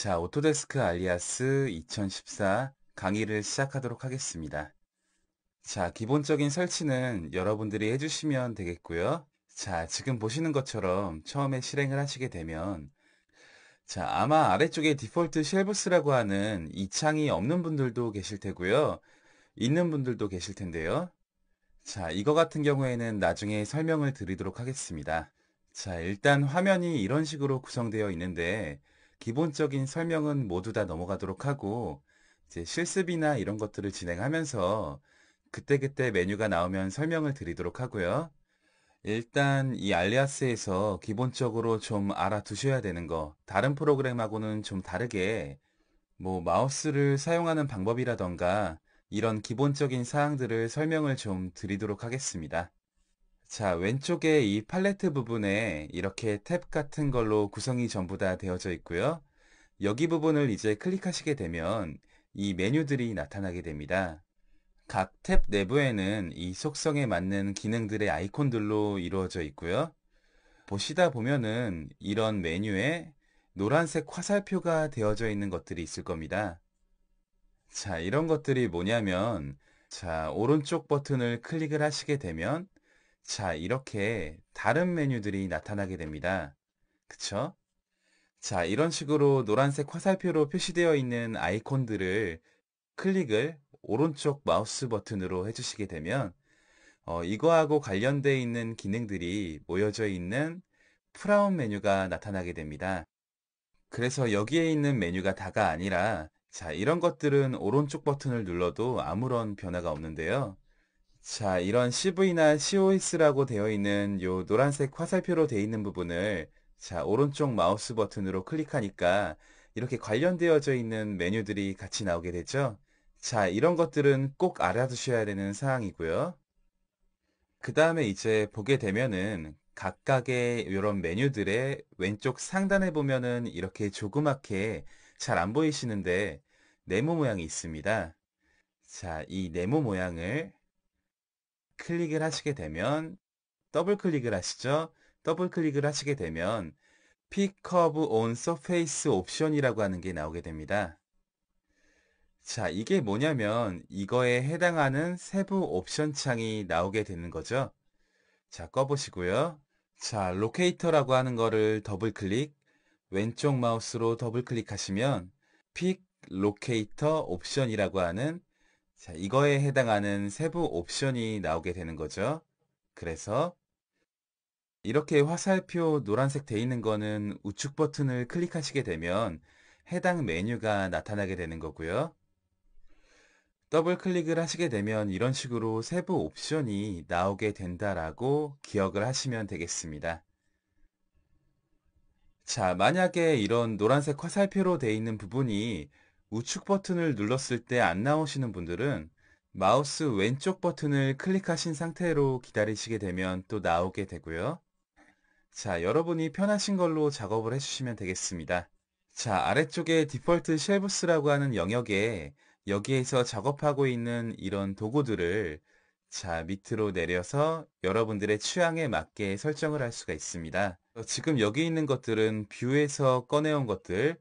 자, 오토데스크 알리아스 2014 강의를 시작하도록 하겠습니다. 자, 기본적인 설치는 여러분들이 해주시면 되겠고요. 자, 지금 보시는 것처럼 처음에 실행을 하시게 되면 자, 아마 아래쪽에 디폴트 쉘브스라고 하는 이 창이 없는 분들도 계실 테고요. 있는 분들도 계실 텐데요. 자, 이거 같은 경우에는 나중에 설명을 드리도록 하겠습니다. 자, 일단 화면이 이런 식으로 구성되어 있는데 기본적인 설명은 모두 다 넘어가도록 하고 이제 실습이나 이런 것들을 진행하면서 그때그때 메뉴가 나오면 설명을 드리도록 하고요. 일단 이 알리아스에서 기본적으로 좀 알아두셔야 되는 거 다른 프로그램하고는 좀 다르게 뭐 마우스를 사용하는 방법이라던가 이런 기본적인 사항들을 설명을 좀 드리도록 하겠습니다. 자, 왼쪽에 이 팔레트 부분에 이렇게 탭 같은 걸로 구성이 전부 다 되어져 있고요. 여기 부분을 이제 클릭하시게 되면 이 메뉴들이 나타나게 됩니다. 각 탭 내부에는 이 속성에 맞는 기능들의 아이콘들로 이루어져 있고요. 보시다 보면은 이런 메뉴에 노란색 화살표가 되어져 있는 것들이 있을 겁니다. 자, 이런 것들이 뭐냐면, 자, 오른쪽 버튼을 클릭을 하시게 되면 자, 이렇게 다른 메뉴들이 나타나게 됩니다. 그쵸? 자, 이런 식으로 노란색 화살표로 표시되어 있는 아이콘들을 클릭을 오른쪽 마우스 버튼으로 해주시게 되면 어, 이거하고 관련되어 있는 기능들이 모여져 있는 프라운 메뉴가 나타나게 됩니다. 그래서 여기에 있는 메뉴가 다가 아니라 자, 이런 것들은 오른쪽 버튼을 눌러도 아무런 변화가 없는데요. 자, 이런 CV나 COS라고 되어 있는 요 노란색 화살표로 되어 있는 부분을 자, 오른쪽 마우스 버튼으로 클릭하니까 이렇게 관련되어져 있는 메뉴들이 같이 나오게 되죠. 자, 이런 것들은 꼭 알아두셔야 되는 사항이고요. 그 다음에 이제 보게 되면은 각각의 이런 메뉴들의 왼쪽 상단에 보면은 이렇게 조그맣게 잘 안 보이시는데 네모 모양이 있습니다. 자, 이 네모 모양을 클릭을 하시게 되면 더블 클릭을 하시죠. 더블 클릭을 하시게 되면 피커브 온 서페이스 옵션이라고 하는 게 나오게 됩니다. 자, 이게 뭐냐면 이거에 해당하는 세부 옵션 창이 나오게 되는 거죠. 자, 꺼보시고요. 자, 로케이터라고 하는 거를 더블 클릭, 왼쪽 마우스로 더블 클릭하시면 픽 로케이터 옵션이라고 하는 자, 이거에 해당하는 세부 옵션이 나오게 되는 거죠. 그래서 이렇게 화살표 노란색 돼 있는 거는 우측 버튼을 클릭하시게 되면 해당 메뉴가 나타나게 되는 거고요. 더블 클릭을 하시게 되면 이런 식으로 세부 옵션이 나오게 된다라고 기억을 하시면 되겠습니다. 자, 만약에 이런 노란색 화살표로 돼 있는 부분이 우측 버튼을 눌렀을 때 안 나오시는 분들은 마우스 왼쪽 버튼을 클릭하신 상태로 기다리시게 되면 또 나오게 되고요. 자, 여러분이 편하신 걸로 작업을 해주시면 되겠습니다. 자, 아래쪽에 디폴트 쉘브스라고 하는 영역에 여기에서 작업하고 있는 이런 도구들을 자, 밑으로 내려서 여러분들의 취향에 맞게 설정을 할 수가 있습니다. 지금 여기 있는 것들은 뷰에서 꺼내온 것들,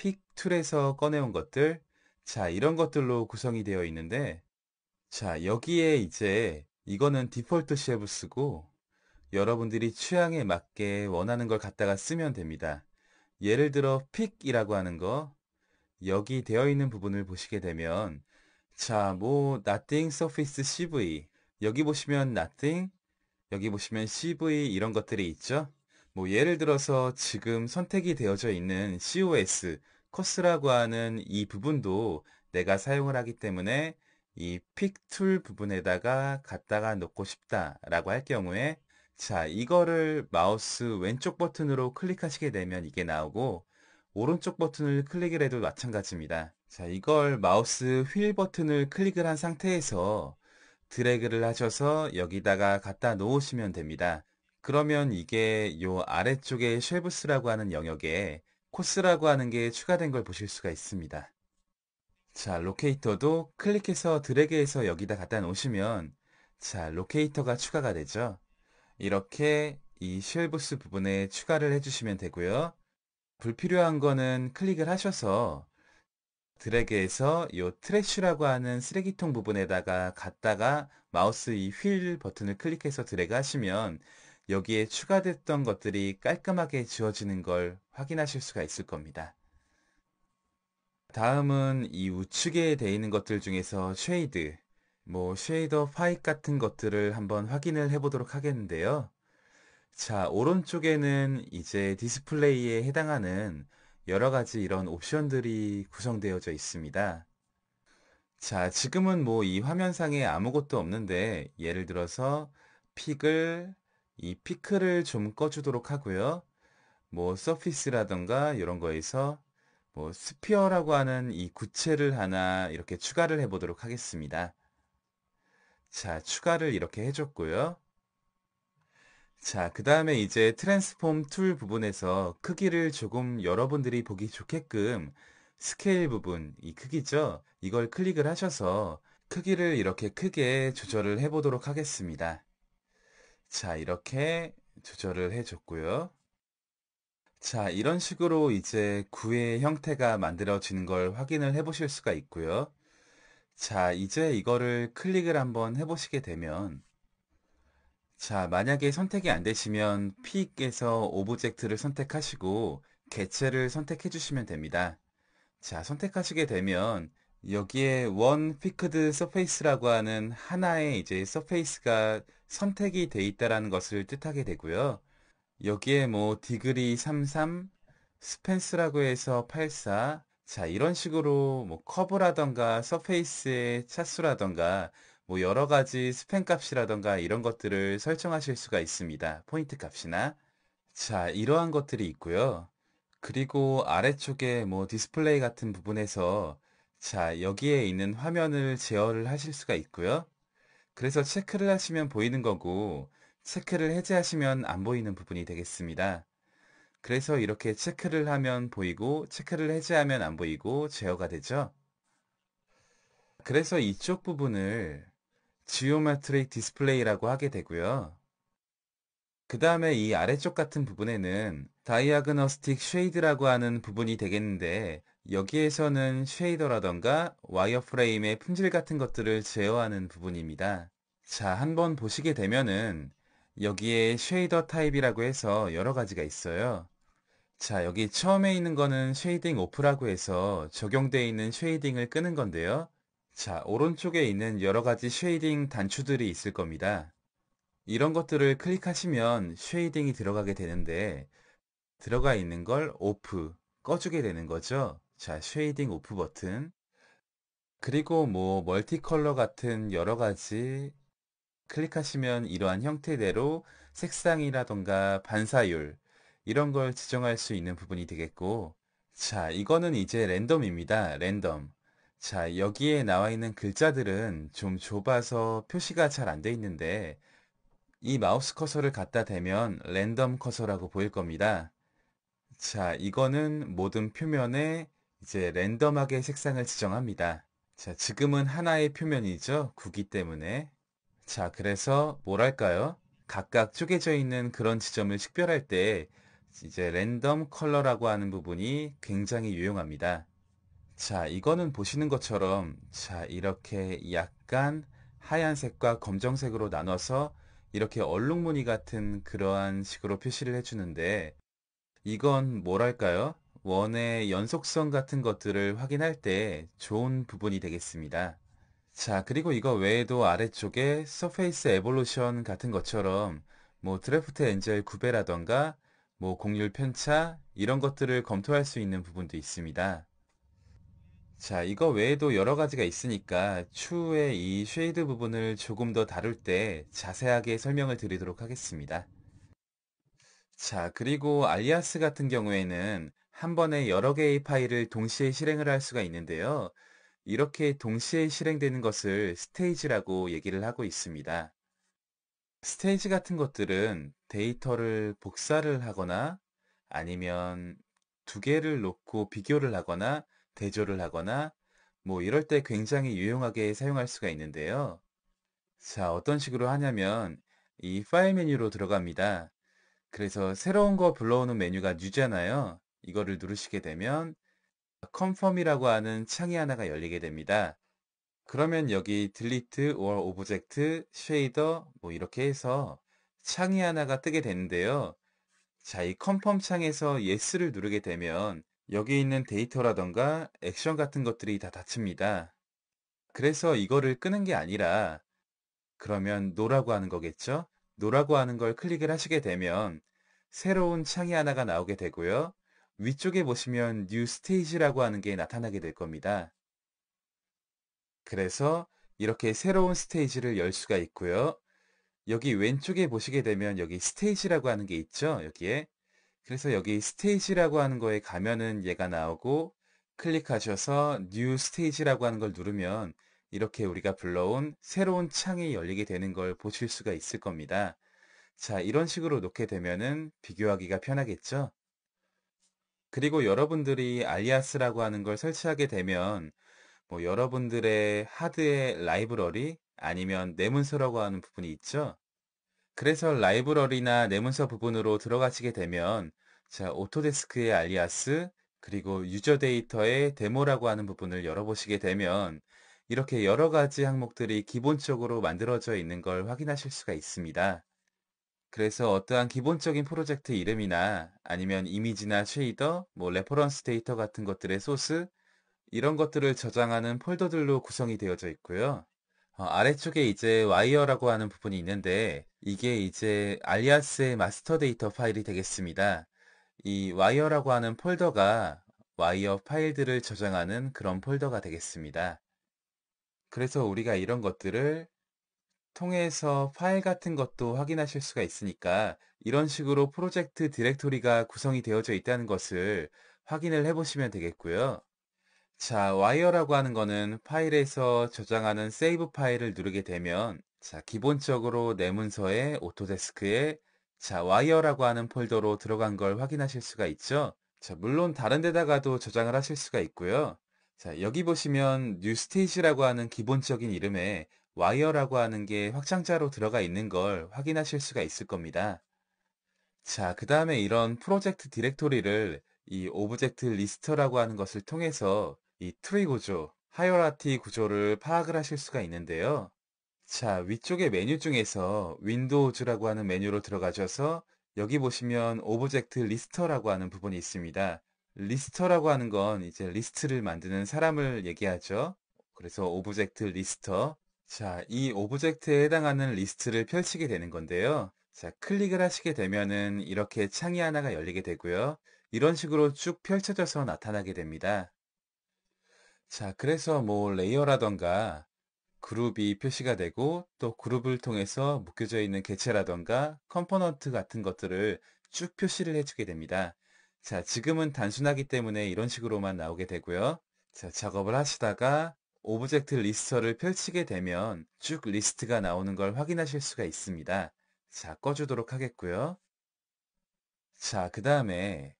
픽툴에서 꺼내온 것들 자 이런 것들로 구성이 되어 있는데 자 여기에 이제 이거는 디폴트 쉐브 쓰고 여러분들이 취향에 맞게 원하는 걸 갖다가 쓰면 됩니다. 예를 들어 픽이라고 하는 거 여기 되어 있는 부분을 보시게 되면 자, 뭐 nothing surface CV 여기 보시면 nothing 여기 보시면 CV 이런 것들이 있죠. 뭐 예를 들어서 지금 선택이 되어져 있는 COS 커스라고 하는 이 부분도 내가 사용을 하기 때문에 이 픽툴 부분에다가 갖다가 놓고 싶다라고 할 경우에 자 이거를 마우스 왼쪽 버튼으로 클릭하시게 되면 이게 나오고 오른쪽 버튼을 클릭을 해도 마찬가지입니다. 자 이걸 마우스 휠 버튼을 클릭을 한 상태에서 드래그를 하셔서 여기다가 갖다 놓으시면 됩니다. 그러면 이게 요 아래쪽에 쉘브스라고 하는 영역에 코스라고 하는 게 추가된 걸 보실 수가 있습니다. 자, 로케이터도 클릭해서 드래그해서 여기다 갖다 놓으시면 자, 로케이터가 추가가 되죠. 이렇게 이 쉘브스 부분에 추가를 해주시면 되고요. 불필요한 거는 클릭을 하셔서 드래그해서 이 트래쉬라고 하는 쓰레기통 부분에다가 갖다가 마우스 이 휠 버튼을 클릭해서 드래그 하시면 여기에 추가됐던 것들이 깔끔하게 지워지는 걸 확인하실 수가 있을 겁니다. 다음은 이 우측에 돼 있는 것들 중에서 쉐이드, 뭐 쉐이더 파이 같은 것들을 한번 확인을 해보도록 하겠는데요. 자, 오른쪽에는 이제 디스플레이에 해당하는 여러 가지 이런 옵션들이 구성되어져 있습니다. 자, 지금은 뭐 이 화면상에 아무것도 없는데 예를 들어서 픽을 이 피크를 좀 꺼주도록 하고요. 뭐 서피스라던가 이런 거에서 뭐 스피어라고 하는 이 구체를 하나 이렇게 추가를 해보도록 하겠습니다. 자, 추가를 이렇게 해줬고요. 자, 그 다음에 이제 트랜스폼 툴 부분에서 크기를 조금 여러분들이 보기 좋게끔 스케일 부분, 이 크기죠? 이걸 클릭을 하셔서 크기를 이렇게 크게 조절을 해보도록 하겠습니다. 자, 이렇게 조절을 해줬고요. 자, 이런 식으로 이제 구의 형태가 만들어지는 걸 확인을 해보실 수가 있고요. 자, 이제 이거를 클릭을 한번 해보시게 되면 자, 만약에 선택이 안 되시면 픽에서 오브젝트를 선택하시고 개체를 선택해 주시면 됩니다. 자, 선택하시게 되면 여기에 원 피크드 서페이스라고 하는 하나의 이제 서페이스가 선택이 돼 있다라는 것을 뜻하게 되고요. 여기에 뭐 디그리 33, 스펜스라고 해서 84, 자 이런 식으로 뭐 커브라던가 서페이스의 차수라던가 뭐 여러 가지 스펜 값이라던가 이런 것들을 설정하실 수가 있습니다. 포인트 값이나 자 이러한 것들이 있고요. 그리고 아래쪽에 뭐 디스플레이 같은 부분에서 자, 여기에 있는 화면을 제어를 하실 수가 있고요. 그래서 체크를 하시면 보이는 거고 체크를 해제하시면 안 보이는 부분이 되겠습니다. 그래서 이렇게 체크를 하면 보이고 체크를 해제하면 안 보이고 제어가 되죠. 그래서 이쪽 부분을 지오마트릭 디스플레이라고 하게 되고요. 그 다음에 이 아래쪽 같은 부분에는 다이아그너스틱 쉐이드라고 하는 부분이 되겠는데 여기에서는 쉐이더라던가 와이어프레임의 품질 같은 것들을 제어하는 부분입니다. 자, 한번 보시게 되면은 여기에 쉐이더 타입이라고 해서 여러 가지가 있어요. 자, 여기 처음에 있는 거는 쉐이딩 오프라고 해서 적용되어 있는 쉐이딩을 끄는 건데요. 자, 오른쪽에 있는 여러 가지 쉐이딩 단추들이 있을 겁니다. 이런 것들을 클릭하시면 쉐이딩이 들어가게 되는데 들어가 있는 걸 오프, 꺼주게 되는 거죠. 자, 쉐이딩 오프 버튼. 그리고 뭐 멀티 컬러 같은 여러 가지 클릭하시면 이러한 형태대로 색상이라던가 반사율 이런 걸 지정할 수 있는 부분이 되겠고 자, 이거는 이제 랜덤입니다. 랜덤. 자, 여기에 나와 있는 글자들은 좀 좁아서 표시가 잘 안 돼 있는데 이 마우스 커서를 갖다 대면 랜덤 커서라고 보일 겁니다. 자, 이거는 모든 표면에 이제 랜덤하게 색상을 지정합니다. 자, 지금은 하나의 표면이죠. 구기 때문에. 자, 그래서 뭐랄까요? 각각 쪼개져 있는 그런 지점을 식별할 때 이제 랜덤 컬러라고 하는 부분이 굉장히 유용합니다. 자, 이거는 보시는 것처럼 자, 이렇게 약간 하얀색과 검정색으로 나눠서 이렇게 얼룩무늬 같은 그러한 식으로 표시를 해주는데 이건 뭐랄까요? 원의 연속성 같은 것들을 확인할 때 좋은 부분이 되겠습니다. 자, 그리고 이거 외에도 아래쪽에 서페이스 에볼루션 같은 것처럼 뭐 드래프트 엔젤 구배라던가 뭐 공률 편차 이런 것들을 검토할 수 있는 부분도 있습니다. 자, 이거 외에도 여러 가지가 있으니까 추후에 이 쉐이드 부분을 조금 더 다룰 때 자세하게 설명을 드리도록 하겠습니다. 자, 그리고 알리아스 같은 경우에는 한 번에 여러 개의 파일을 동시에 실행을 할 수가 있는데요. 이렇게 동시에 실행되는 것을 스테이지라고 얘기를 하고 있습니다. 스테이지 같은 것들은 데이터를 복사를 하거나 아니면 두 개를 놓고 비교를 하거나 대조를 하거나 뭐 이럴 때 굉장히 유용하게 사용할 수가 있는데요. 자, 어떤 식으로 하냐면 이 파일 메뉴로 들어갑니다. 그래서 새로운 거 불러오는 메뉴가 뉴잖아요. 이거를 누르시게 되면 컨펌이라고 하는 창이 하나가 열리게 됩니다. 그러면 여기 delete or object, shader 뭐 이렇게 해서 창이 하나가 뜨게 되는데요. 자, 이 컨펌 창에서 yes를 누르게 되면 여기 있는 데이터라던가 액션 같은 것들이 다 닫힙니다. 그래서 이거를 끄는 게 아니라 그러면 n o 라고 하는 거겠죠? n o 라고 하는 걸 클릭을 하시게 되면 새로운 창이 하나가 나오게 되고요. 위쪽에 보시면 New Stage라고 하는 게 나타나게 될 겁니다. 그래서 이렇게 새로운 스테이지를 열 수가 있고요. 여기 왼쪽에 보시게 되면 여기 스테이지라고 하는 게 있죠. 여기에. 그래서 여기 스테이지라고 하는 거에 가면은 얘가 나오고 클릭하셔서 New Stage라고 하는 걸 누르면 이렇게 우리가 불러온 새로운 창이 열리게 되는 걸 보실 수가 있을 겁니다. 자, 이런 식으로 놓게 되면은 비교하기가 편하겠죠? 그리고 여러분들이 알리아스라고 하는 걸 설치하게 되면 뭐 여러분들의 하드의 라이브러리 아니면 내문서라고 하는 부분이 있죠. 그래서 라이브러리나 내문서 부분으로 들어가시게 되면 자 오토데스크의 알리아스 그리고 유저 데이터의 데모라고 하는 부분을 열어보시게 되면 이렇게 여러 가지 항목들이 기본적으로 만들어져 있는 걸 확인하실 수가 있습니다. 그래서 어떠한 기본적인 프로젝트 이름이나 아니면 이미지나 쉐이더, 뭐 레퍼런스 데이터 같은 것들의 소스, 이런 것들을 저장하는 폴더들로 구성이 되어져 있고요. 어, 아래쪽에 이제 와이어라고 하는 부분이 있는데 이게 이제 알리아스의 마스터 데이터 파일이 되겠습니다. 이 와이어라고 하는 폴더가 와이어 파일들을 저장하는 그런 폴더가 되겠습니다. 그래서 우리가 이런 것들을 통해서 파일 같은 것도 확인하실 수가 있으니까 이런 식으로 프로젝트 디렉토리가 구성이 되어져 있다는 것을 확인을 해보시면 되겠고요. 자, 와이어라고 하는 거는 파일에서 저장하는 세이브 파일을 누르게 되면 자, 기본적으로 내 문서에 오토데스크에 자, 와이어라고 하는 폴더로 들어간 걸 확인하실 수가 있죠. 자, 물론 다른 데다가도 저장을 하실 수가 있고요. 자, 여기 보시면 뉴스테이지라고 하는 기본적인 이름에 와이어라고 하는 게 확장자로 들어가 있는 걸 확인하실 수가 있을 겁니다. 자, 그 다음에 이런 프로젝트 디렉토리를 이 오브젝트 리스트라고 하는 것을 통해서 이 트리 구조, 하이어라티 구조를 파악을 하실 수가 있는데요. 자, 위쪽의 메뉴 중에서 윈도우즈라고 하는 메뉴로 들어가셔서 여기 보시면 오브젝트 리스터라고 하는 부분이 있습니다. 리스터라고 하는 건 이제 리스트를 만드는 사람을 얘기하죠. 그래서 오브젝트 리스터 자, 이 오브젝트에 해당하는 리스트를 펼치게 되는 건데요. 자, 클릭을 하시게 되면은 이렇게 창이 하나가 열리게 되고요. 이런 식으로 쭉 펼쳐져서 나타나게 됩니다. 자, 그래서 뭐 레이어라던가 그룹이 표시가 되고 또 그룹을 통해서 묶여져 있는 개체라던가 컴포넌트 같은 것들을 쭉 표시를 해주게 됩니다. 자, 지금은 단순하기 때문에 이런 식으로만 나오게 되고요. 자, 작업을 하시다가 오브젝트 리스트를 펼치게 되면 쭉 리스트가 나오는 걸 확인하실 수가 있습니다. 자, 꺼주도록 하겠고요. 자, 그 다음에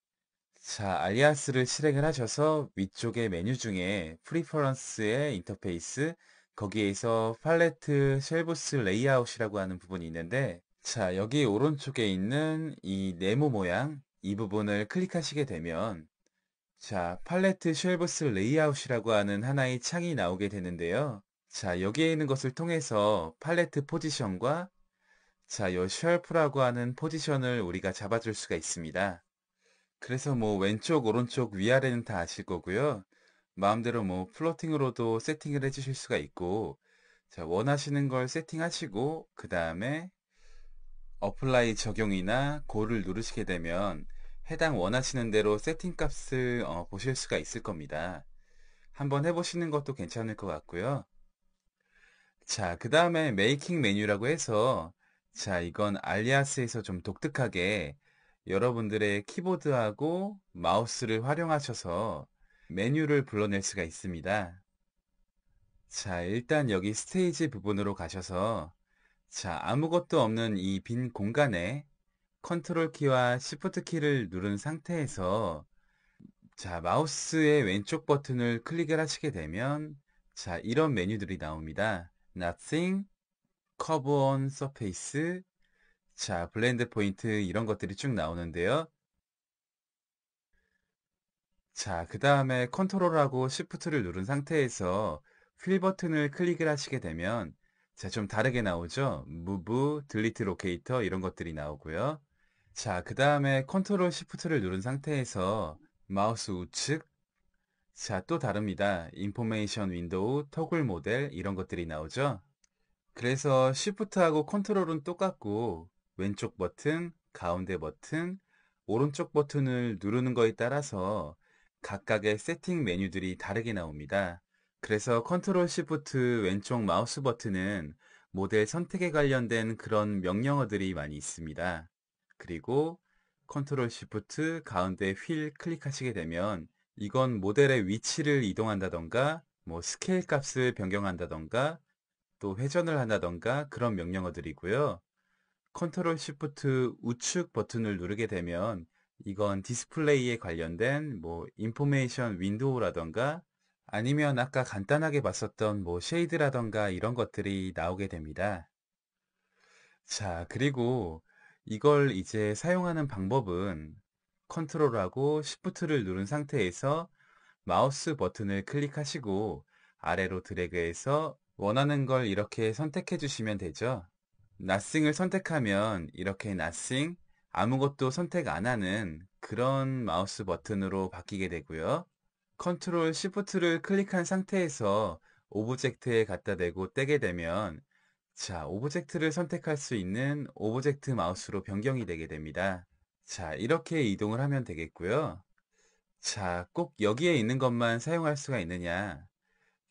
자, 알리아스를 실행을 하셔서 위쪽에 메뉴 중에 프리퍼런스의 인터페이스 거기에서 팔레트 쉘보스 레이아웃이라고 하는 부분이 있는데 자, 여기 오른쪽에 있는 이 네모 모양 이 부분을 클릭하시게 되면 자, 팔레트 쉘버스 레이아웃이라고 하는 하나의 창이 나오게 되는데요. 자, 여기에 있는 것을 통해서 팔레트 포지션과 자, 요 쉘프라고 하는 포지션을 우리가 잡아줄 수가 있습니다. 그래서 뭐 왼쪽, 오른쪽, 위아래는 다 아실 거고요. 마음대로 뭐 플로팅으로도 세팅을 해주실 수가 있고 자, 원하시는 걸 세팅하시고 그 다음에 어플라이 적용이나 고를 누르시게 되면 해당 원하시는 대로 세팅값을 어, 보실 수가 있을 겁니다. 한번 해보시는 것도 괜찮을 것 같고요. 자, 그 다음에 메이킹 메뉴라고 해서 자, 이건 알리아스에서 좀 독특하게 여러분들의 키보드하고 마우스를 활용하셔서 메뉴를 불러낼 수가 있습니다. 자, 일단 여기 스테이지 부분으로 가셔서 자, 아무것도 없는 이 빈 공간에 컨트롤 키와 시프트 키를 누른 상태에서 자, 마우스의 왼쪽 버튼을 클릭을 하시게 되면 자, 이런 메뉴들이 나옵니다. Nothing, Curve on Surface, 자, 블렌드 포인트 이런 것들이 쭉 나오는데요. 자, 그 다음에 컨트롤하고 시프트를 누른 상태에서 휠 버튼을 클릭을 하시게 되면 자, 좀 다르게 나오죠? 무브, 딜리트 로케이터 이런 것들이 나오고요. 자, 그 다음에 컨트롤 시프트를 누른 상태에서 마우스 우측, 자, 또 다릅니다. 인포메이션 윈도우, 터글 모델 이런 것들이 나오죠. 그래서 시프트하고 컨트롤은 똑같고 왼쪽 버튼, 가운데 버튼, 오른쪽 버튼을 누르는 거에 따라서 각각의 세팅 메뉴들이 다르게 나옵니다. 그래서 컨트롤 시프트 왼쪽 마우스 버튼은 모델 선택에 관련된 그런 명령어들이 많이 있습니다. 그리고 컨트롤 시프트 가운데 휠 클릭하시게 되면 이건 모델의 위치를 이동한다던가 뭐 스케일 값을 변경한다던가 또 회전을 한다던가 그런 명령어들이고요. 컨트롤 시프트 우측 버튼을 누르게 되면 이건 디스플레이에 관련된 뭐 인포메이션 윈도우라던가 아니면 아까 간단하게 봤었던 뭐 쉐이드라던가 이런 것들이 나오게 됩니다. 자, 그리고 이걸 이제 사용하는 방법은 컨트롤하고 시프트를 누른 상태에서 마우스 버튼을 클릭하시고 아래로 드래그해서 원하는 걸 이렇게 선택해 주시면 되죠. nothing을 선택하면 이렇게 nothing 아무것도 선택 안 하는 그런 마우스 버튼으로 바뀌게 되고요. 컨트롤 시프트를 클릭한 상태에서 오브젝트에 갖다 대고 떼게 되면 자, 오브젝트를 선택할 수 있는 오브젝트 마우스로 변경이 되게 됩니다. 자, 이렇게 이동을 하면 되겠고요. 자, 꼭 여기에 있는 것만 사용할 수가 있느냐?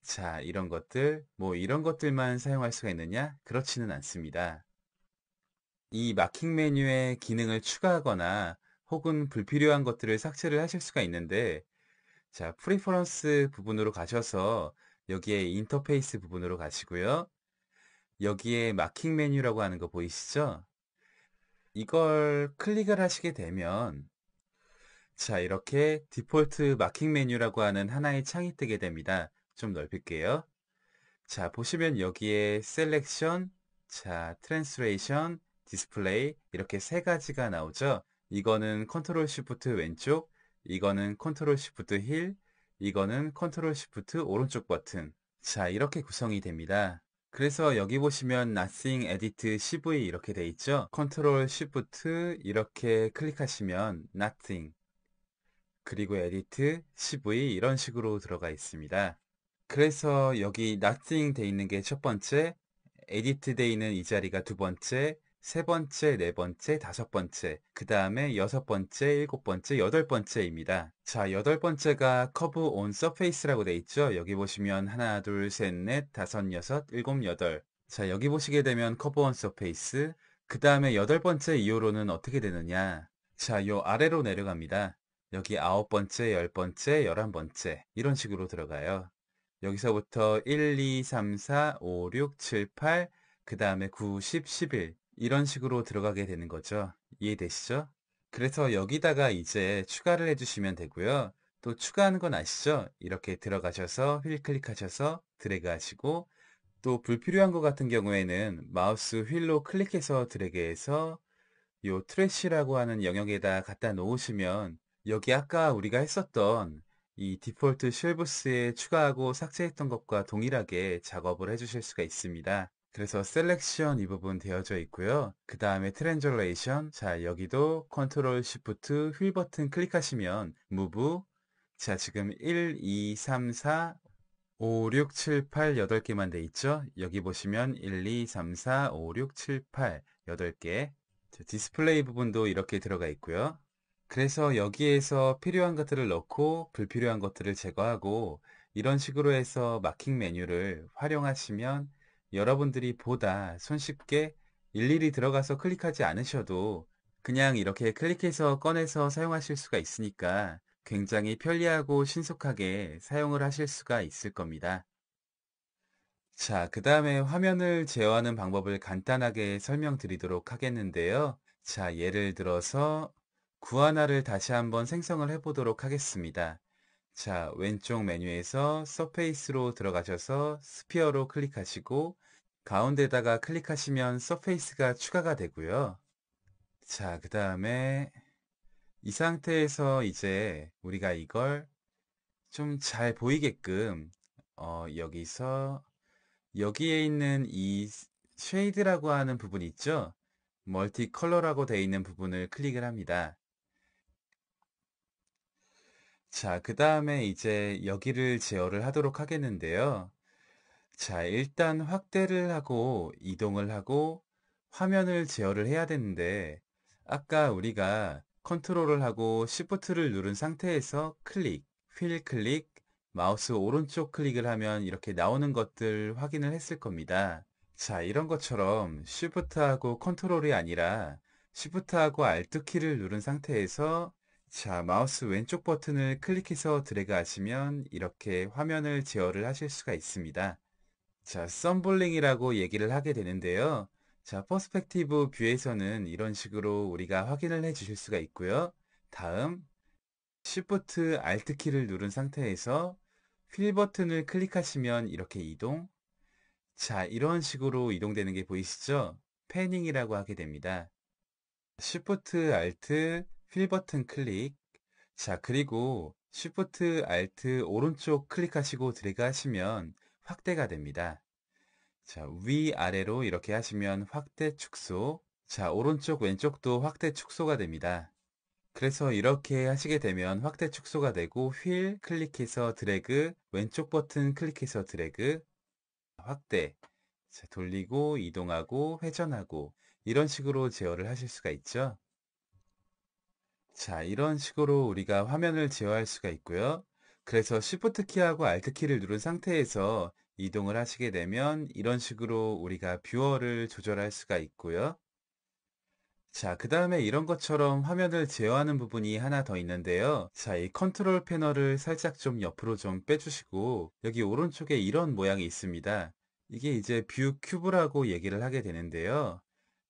자, 이런 것들, 뭐 이런 것들만 사용할 수가 있느냐? 그렇지는 않습니다. 이 마킹 메뉴에 기능을 추가하거나 혹은 불필요한 것들을 삭제를 하실 수가 있는데 자, 프리퍼런스 부분으로 가셔서 여기에 인터페이스 부분으로 가시고요. 여기에 마킹 메뉴라고 하는 거 보이시죠? 이걸 클릭을 하시게 되면 자 이렇게 디폴트 마킹 메뉴라고 하는 하나의 창이 뜨게 됩니다. 좀 넓힐게요. 자 보시면 여기에 셀렉션, 자 트랜스레이션, 디스플레이 이렇게 세 가지가 나오죠. 이거는 컨트롤 시프트 왼쪽, 이거는 컨트롤 시프트 힐, 이거는 컨트롤 시프트 오른쪽 버튼. 자 이렇게 구성이 됩니다. 그래서 여기 보시면 Nothing Edit CV 이렇게 돼 있죠. 컨트롤 쉬프트 이렇게 클릭하시면 Nothing 그리고 Edit CV 이런 식으로 들어가 있습니다. 그래서 여기 Nothing 돼 있는 게 첫 번째, Edit 돼 있는 이 자리가 두 번째, 세 번째, 네 번째, 다섯 번째, 그 다음에 여섯 번째, 일곱 번째, 여덟 번째입니다. 자, 여덟 번째가 커브 온 서페이스라고 돼 있죠. 여기 보시면 하나, 둘, 셋, 넷, 다섯, 여섯, 일곱, 여덟. 자, 여기 보시게 되면 커브 온 서페이스, 그 다음에 여덟 번째 이후로는 어떻게 되느냐. 자, 요 아래로 내려갑니다. 여기 아홉 번째, 열 번째, 열한 번째 이런 식으로 들어가요. 여기서부터 1, 2, 3, 4, 5, 6, 7, 8, 그 다음에 9, 10, 11 이런 식으로 들어가게 되는 거죠. 이해되시죠? 그래서 여기다가 이제 추가를 해주시면 되고요. 또 추가하는 건 아시죠? 이렇게 들어가셔서 휠 클릭하셔서 드래그 하시고 또 불필요한 것 같은 경우에는 마우스 휠로 클릭해서 드래그해서 요트래쉬라고 하는 영역에다 갖다 놓으시면 여기 아까 우리가 했었던 이 디폴트 실브스에 추가하고 삭제했던 것과 동일하게 작업을 해주실 수가 있습니다. 그래서 셀렉션 이 부분 되어져 있고요. 그 다음에 트랜졸레이션 자 여기도 컨트롤 시프트휠 버튼 클릭하시면 무브 자 지금 1, 2, 3, 4, 5, 6, 7, 8 8개만 돼 있죠. 여기 보시면 1, 2, 3, 4, 5, 6, 7, 8 8개 자, 디스플레이 부분도 이렇게 들어가 있고요. 그래서 여기에서 필요한 것들을 넣고 불필요한 것들을 제거하고 이런 식으로 해서 마킹 메뉴를 활용하시면 여러분들이 보다 손쉽게 일일이 들어가서 클릭하지 않으셔도 그냥 이렇게 클릭해서 꺼내서 사용하실 수가 있으니까 굉장히 편리하고 신속하게 사용을 하실 수가 있을 겁니다. 자, 그 다음에 화면을 제어하는 방법을 간단하게 설명드리도록 하겠는데요. 자, 예를 들어서 구하나를 다시 한번 생성을 해보도록 하겠습니다. 자, 왼쪽 메뉴에서 서페이스로 들어가셔서 스피어로 클릭하시고 가운데다가 클릭하시면 서페이스가 추가가 되고요. 자, 그 다음에 이 상태에서 이제 우리가 이걸 좀 잘 보이게끔 어, 여기서 여기에 있는 이 쉐이드라고 하는 부분 있죠? 멀티 컬러라고 되어 있는 부분을 클릭을 합니다. 자, 그 다음에 이제 여기를 제어를 하도록 하겠는데요. 자, 일단 확대를 하고 이동을 하고 화면을 제어를 해야 되는데 아까 우리가 컨트롤을 하고 s h i f t 를 누른 상태에서 클릭, 휠 클릭, 마우스 오른쪽 클릭을 하면 이렇게 나오는 것들 확인을 했을 겁니다. 자, 이런 것처럼 s h i f t 하고 컨트롤이 아니라 s h i f t 하고 a l t 키를 누른 상태에서 자, 마우스 왼쪽 버튼을 클릭해서 드래그 하시면 이렇게 화면을 제어를 하실 수가 있습니다. 자, 썸볼링이라고 얘기를 하게 되는데요. 자, 퍼스펙티브 뷰에서는 이런 식으로 우리가 확인을 해 주실 수가 있고요. 다음 Shift Alt 키를 누른 상태에서 휠 버튼을 클릭하시면 이렇게 이동 자, 이런 식으로 이동되는 게 보이시죠? 패닝이라고 하게 됩니다. Shift Alt 휠 버튼 클릭. 자, 그리고 Shift Alt 오른쪽 클릭하시고 드래그 하시면 확대가 됩니다. 자, 위아래로 이렇게 하시면 확대 축소. 자, 오른쪽 왼쪽도 확대 축소가 됩니다. 그래서 이렇게 하시게 되면 확대 축소가 되고 휠 클릭해서 드래그, 왼쪽 버튼 클릭해서 드래그, 확대, 자, 돌리고 이동하고 회전하고 이런 식으로 제어를 하실 수가 있죠. 자, 이런 식으로 우리가 화면을 제어할 수가 있고요. 그래서 Shift 키하고 Alt 키를 누른 상태에서 이동을 하시게 되면 이런 식으로 우리가 뷰어를 조절할 수가 있고요. 자, 그 다음에 이런 것처럼 화면을 제어하는 부분이 하나 더 있는데요. 자, 이 컨트롤 패널을 살짝 좀 옆으로 좀 빼주시고 여기 오른쪽에 이런 모양이 있습니다. 이게 이제 뷰 큐브라고 얘기를 하게 되는데요.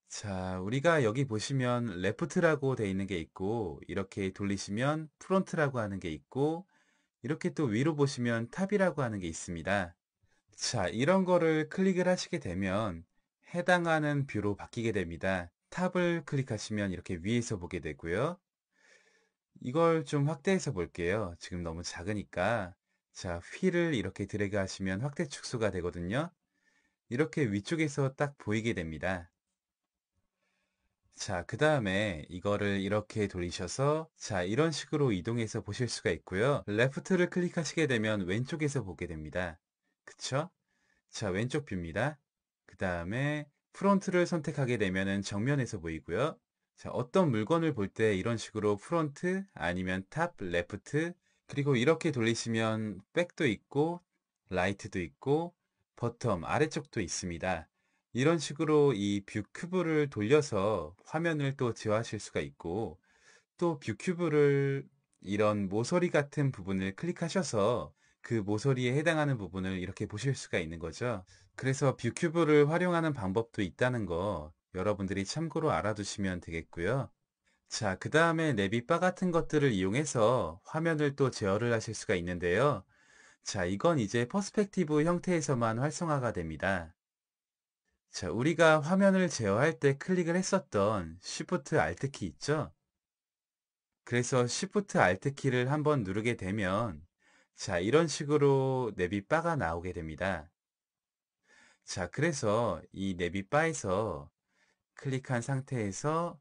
자, 우리가 여기 보시면 레프트라고 돼 있는 게 있고 이렇게 돌리시면 프론트라고 하는 게 있고 이렇게 또 위로 보시면 탑이라고 하는 게 있습니다. 자, 이런 거를 클릭을 하시게 되면 해당하는 뷰로 바뀌게 됩니다. 탑을 클릭하시면 이렇게 위에서 보게 되고요. 이걸 좀 확대해서 볼게요. 지금 너무 작으니까 자, 휠을 이렇게 드래그 하시면 확대 축소가 되거든요. 이렇게 위쪽에서 딱 보이게 됩니다. 자, 그 다음에 이거를 이렇게 돌리셔서 자, 이런 식으로 이동해서 보실 수가 있고요. 레프트를 클릭하시게 되면 왼쪽에서 보게 됩니다. 그쵸? 자, 왼쪽 뷰입니다. 그 다음에 프론트를 선택하게 되면 정면에서 보이고요. 자, 어떤 물건을 볼 때 이런 식으로 프론트 아니면 탑, 레프트 그리고 이렇게 돌리시면 백도 있고 라이트도 있고 버텀 아래쪽도 있습니다. 이런 식으로 이 뷰큐브를 돌려서 화면을 또 제어하실 수가 있고 또 뷰큐브를 이런 모서리 같은 부분을 클릭하셔서 그 모서리에 해당하는 부분을 이렇게 보실 수가 있는 거죠. 그래서 뷰큐브를 활용하는 방법도 있다는 거 여러분들이 참고로 알아두시면 되겠고요. 자, 그 다음에 내비바 같은 것들을 이용해서 화면을 또 제어를 하실 수가 있는데요. 자, 이건 이제 퍼스펙티브 형태에서만 활성화가 됩니다. 자, 우리가 화면을 제어할 때 클릭을 했었던 Shift Alt 키 있죠? 그래서 Shift Alt 키를 한번 누르게 되면 자, 이런 식으로 내비 바가 나오게 됩니다. 자, 그래서 이 내비 바에서 클릭한 상태에서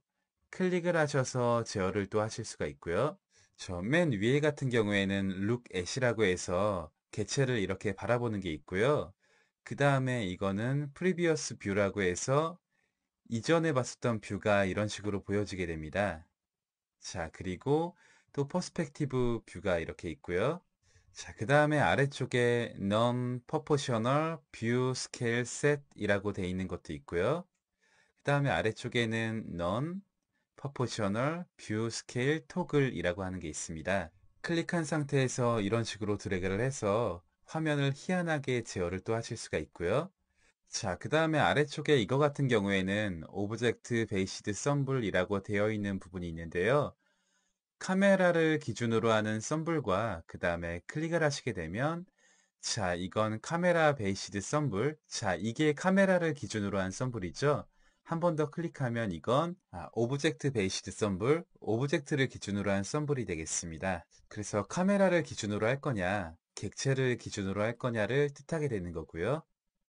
클릭을 하셔서 제어를 또 하실 수가 있고요. 저맨 위에 같은 경우에는 Look at이라고 해서 개체를 이렇게 바라보는 게 있고요. 그 다음에 이거는 프리비어스 뷰라고 해서 이전에 봤었던 뷰가 이런 식으로 보여지게 됩니다. 자, 그리고 또 퍼스펙티브 뷰가 이렇게 있고요. 자, 그 다음에 아래쪽에 non proportional view scale set이라고 되어 있는 것도 있고요. 그 다음에 아래쪽에는 non proportional view scale toggle이라고 하는 게 있습니다. 클릭한 상태에서 이런 식으로 드래그를 해서 화면을 희한하게 제어를 또 하실 수가 있고요. 자, 그 다음에 아래쪽에 이거 같은 경우에는 오브젝트 베이시드 썸블이라고 되어 있는 부분이 있는데요. 카메라를 기준으로 하는 썸블과 그 다음에 클릭을 하시게 되면 자, 이건 카메라 베이시드 썸블 자, 이게 카메라를 기준으로 한 썸블이죠. 한 번 더 클릭하면 이건 아, 오브젝트 베이시드 썸블 오브젝트를 기준으로 한 썸블이 되겠습니다. 그래서 카메라를 기준으로 할 거냐, 객체를 기준으로 할 거냐를 뜻하게 되는 거고요.